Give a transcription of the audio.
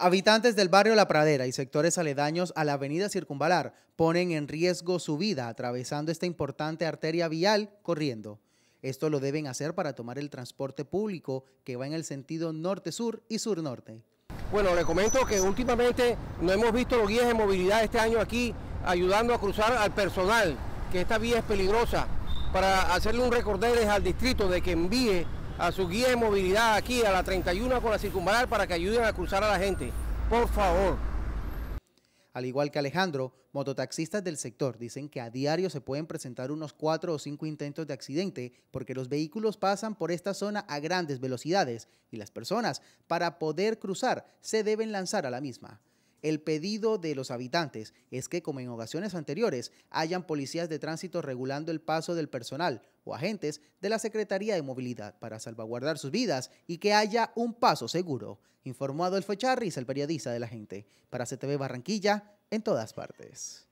Habitantes del barrio La Pradera y sectores aledaños a la avenida Circunvalar ponen en riesgo su vida atravesando esta importante arteria vial corriendo. Esto lo deben hacer para tomar el transporte público que va en el sentido norte-sur y sur-norte. Bueno, le comento que últimamente no hemos visto los guías de movilidad este año aquí ayudando a cruzar al personal, que esta vía es peligrosa, para hacerle un recorderes al distrito de que envíe a su guía de movilidad aquí a la 31 con la circunvalar para que ayuden a cruzar a la gente. Por favor. Al igual que Alejandro, mototaxistas del sector dicen que a diario se pueden presentar unos cuatro o cinco intentos de accidente porque los vehículos pasan por esta zona a grandes velocidades y las personas, para poder cruzar, se deben lanzar a la misma. El pedido de los habitantes es que, como en ocasiones anteriores, hayan policías de tránsito regulando el paso del personal o agentes de la Secretaría de Movilidad para salvaguardar sus vidas y que haya un paso seguro, informó Adolfo Charris, el periodista de la gente. Para CTV Barranquilla, en todas partes.